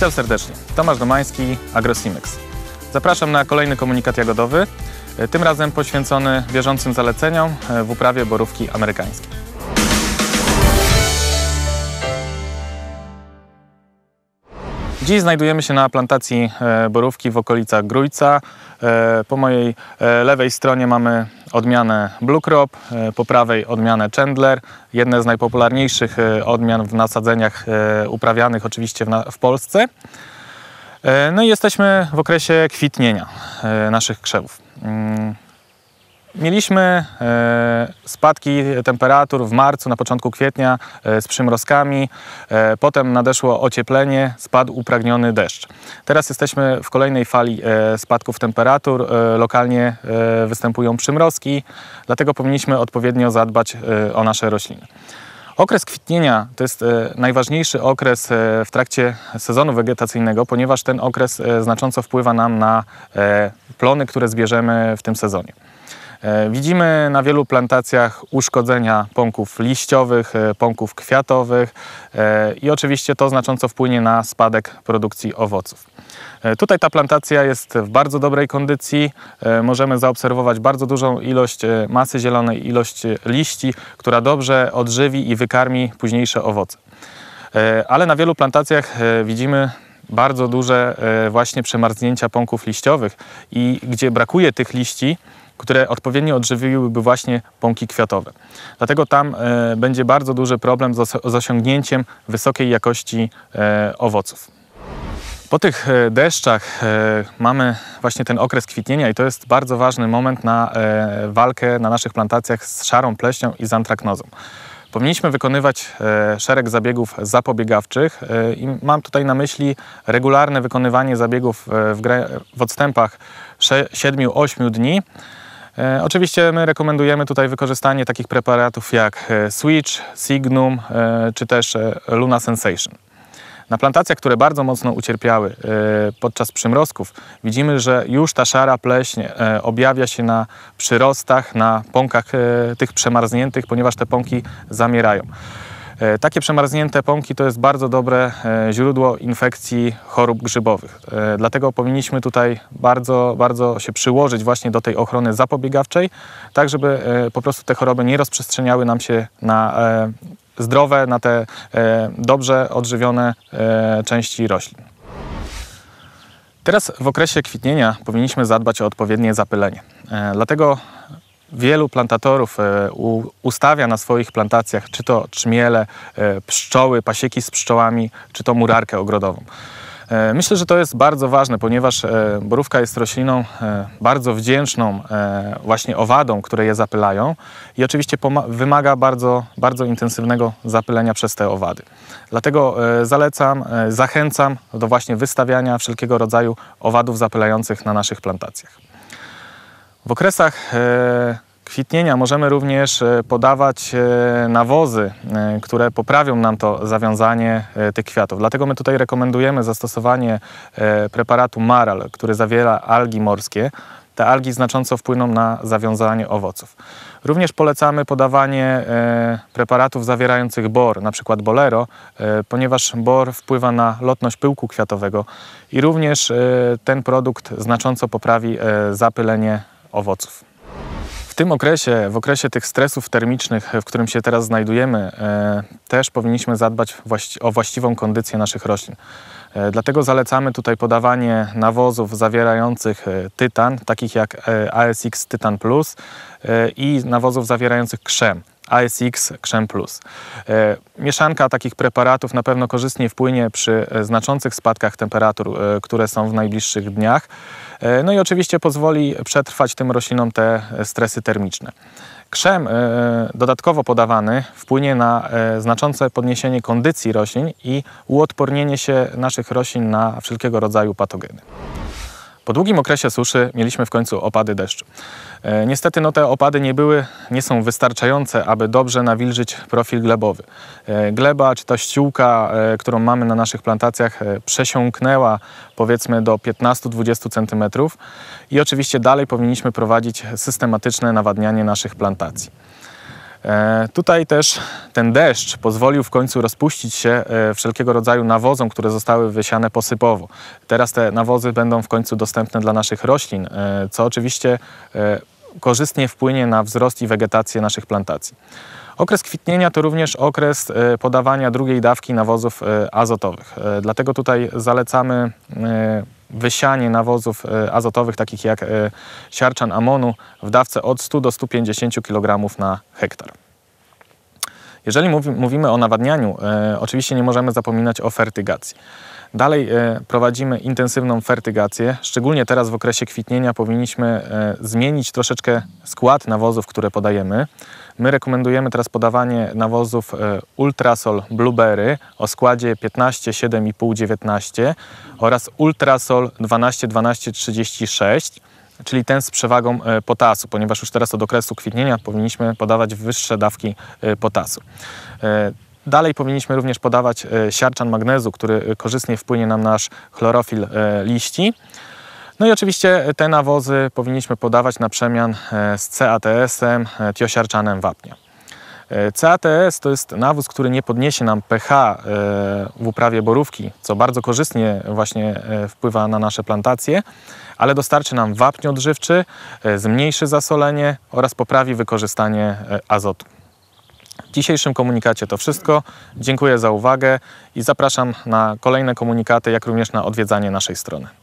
Witam serdecznie. Tomasz Domański, AgroSimex. Zapraszam na kolejny komunikat jagodowy, e, tym razem poświęcony bieżącym zaleceniom e, w uprawie borówki amerykańskiej. Dziś znajdujemy się na plantacji e, borówki w okolicach Grójca. Po mojej lewej stronie mamy odmianę Blue Crop, e, po prawej odmianę Chandler, jedne z najpopularniejszych e, odmian w nasadzeniach e, uprawianych oczywiście w, Polsce. No i jesteśmy w okresie kwitnienia naszych krzewów. Mm. Mieliśmy e, spadki temperatur w marcu, na początku kwietnia e, z przymrozkami. E, potem nadeszło ocieplenie, spadł upragniony deszcz. Teraz jesteśmy w kolejnej fali spadków temperatur. Lokalnie występują przymrozki, dlatego powinniśmy odpowiednio zadbać o nasze rośliny. Okres kwitnienia to jest najważniejszy okres w trakcie sezonu wegetacyjnego, ponieważ ten okres znacząco wpływa nam na plony, które zbierzemy w tym sezonie. E, widzimy na wielu plantacjach uszkodzenia pąków liściowych, e, pąków kwiatowych e, i oczywiście to znacząco wpłynie na spadek produkcji owoców. Tutaj ta plantacja jest w bardzo dobrej kondycji. Możemy zaobserwować bardzo dużą ilość masy zielonej, ilość liści, która dobrze odżywi i wykarmi późniejsze owoce. Ale na wielu plantacjach widzimy bardzo duże właśnie przemarznięcia pąków liściowych i gdzie brakuje tych liści, które odpowiednio odżywiłyby właśnie pąki kwiatowe. Dlatego tam e, będzie bardzo duży problem z, z osiągnięciem wysokiej jakości e, owoców. Po tych e, deszczach e, mamy właśnie ten okres kwitnienia i to jest bardzo ważny moment na e, walkę na naszych plantacjach z szarą pleśnią i z antraknozą. Powinniśmy wykonywać szereg zabiegów zapobiegawczych i mam tutaj na myśli regularne wykonywanie zabiegów w, odstępach 7-8 dni E, oczywiście my rekomendujemy tutaj wykorzystanie takich preparatów jak e, Switch, Signum e, czy też Luna Sensation. Na plantacjach, które bardzo mocno ucierpiały podczas przymrozków, widzimy, że już ta szara pleśń objawia się na przyrostach, na pąkach tych przemarzniętych, ponieważ te pąki zamierają. E, takie przemarznięte pąki to jest bardzo dobre e, źródło infekcji chorób grzybowych. E, dlatego powinniśmy tutaj bardzo, bardzo się przyłożyć właśnie do tej ochrony zapobiegawczej, tak żeby po prostu te choroby nie rozprzestrzeniały nam się na zdrowe, na te dobrze odżywione części roślin. Teraz w okresie kwitnienia powinniśmy zadbać o odpowiednie zapylenie. Dlatego Wielu plantatorów e, ustawia na swoich plantacjach czy to czmiele, e, pszczoły, pasieki z pszczołami, czy to murarkę ogrodową. E, myślę, że to jest bardzo ważne, ponieważ borówka jest rośliną bardzo wdzięczną właśnie owadom, które je zapylają i oczywiście wymaga bardzo, bardzo intensywnego zapylenia przez te owady. Dlatego zalecam, zachęcam do właśnie wystawiania wszelkiego rodzaju owadów zapylających na naszych plantacjach. W okresach e, kwitnienia możemy również e, podawać e, nawozy, które poprawią nam to zawiązanie tych kwiatów. Dlatego my tutaj rekomendujemy zastosowanie preparatu Maral, który zawiera algi morskie. Te algi znacząco wpłyną na zawiązanie owoców. Również polecamy podawanie preparatów zawierających bor, np. bolero, ponieważ bor wpływa na lotność pyłku kwiatowego i również ten produkt znacząco poprawi zapylenie owoców. W tym okresie, w okresie tych stresów termicznych, w którym się teraz znajdujemy, e, też powinniśmy zadbać o właściwą kondycję naszych roślin. E, dlatego zalecamy tutaj podawanie nawozów zawierających e, tytan, takich jak ASX Tytan Plus i nawozów zawierających krzem. ASX Krzem Plus. E, mieszanka takich preparatów na pewno korzystnie wpłynie przy e, znaczących spadkach temperatur, e, które są w najbliższych dniach. No i oczywiście pozwoli przetrwać tym roślinom te stresy termiczne. Krzem dodatkowo podawany wpłynie na znaczące podniesienie kondycji roślin i uodpornienie się naszych roślin na wszelkiego rodzaju patogeny. Po długim okresie suszy mieliśmy w końcu opady deszczu. E, niestety no, te opady nie były, nie są wystarczające, aby dobrze nawilżyć profil glebowy. E, gleba czy ta ściółka, e, którą mamy na naszych plantacjach, przesiąknęła powiedzmy do 15-20 cm i oczywiście dalej powinniśmy prowadzić systematyczne nawadnianie naszych plantacji. E, tutaj też ten deszcz pozwolił w końcu rozpuścić się e, wszelkiego rodzaju nawozom, które zostały wysiane posypowo. Teraz te nawozy będą w końcu dostępne dla naszych roślin, e, co oczywiście korzystnie wpłynie na wzrost i wegetację naszych plantacji. Okres kwitnienia to również okres podawania drugiej dawki nawozów azotowych. Dlatego tutaj zalecamy wysianie nawozów e, azotowych takich jak e, siarczan amonu w dawce od 100 do 150 kg na hektar. Jeżeli mówimy o nawadnianiu, e, oczywiście nie możemy zapominać o fertygacji. Dalej e, prowadzimy intensywną fertygację. Szczególnie teraz w okresie kwitnienia powinniśmy e, zmienić troszeczkę skład nawozów, które podajemy. My rekomendujemy teraz podawanie nawozów Ultrasol Blueberry o składzie 15, 7,5, 19 oraz Ultrasol 12, 12, 36 czyli ten z przewagą e, potasu, ponieważ już teraz od okresu kwitnienia powinniśmy podawać wyższe dawki e, potasu. E, dalej powinniśmy również podawać siarczan magnezu, który korzystnie wpłynie na nasz chlorofil liści. No i oczywiście te nawozy powinniśmy podawać na przemian z CATS-em, tiosiarczanem wapnia. CATS to jest nawóz, który nie podniesie nam pH e, w uprawie borówki, co bardzo korzystnie właśnie e, wpływa na nasze plantacje, ale dostarczy nam wapń odżywczy, e, zmniejszy zasolenie oraz poprawi wykorzystanie azotu. W dzisiejszym komunikacie to wszystko. Dziękuję za uwagę i zapraszam na kolejne komunikaty, jak również na odwiedzanie naszej strony.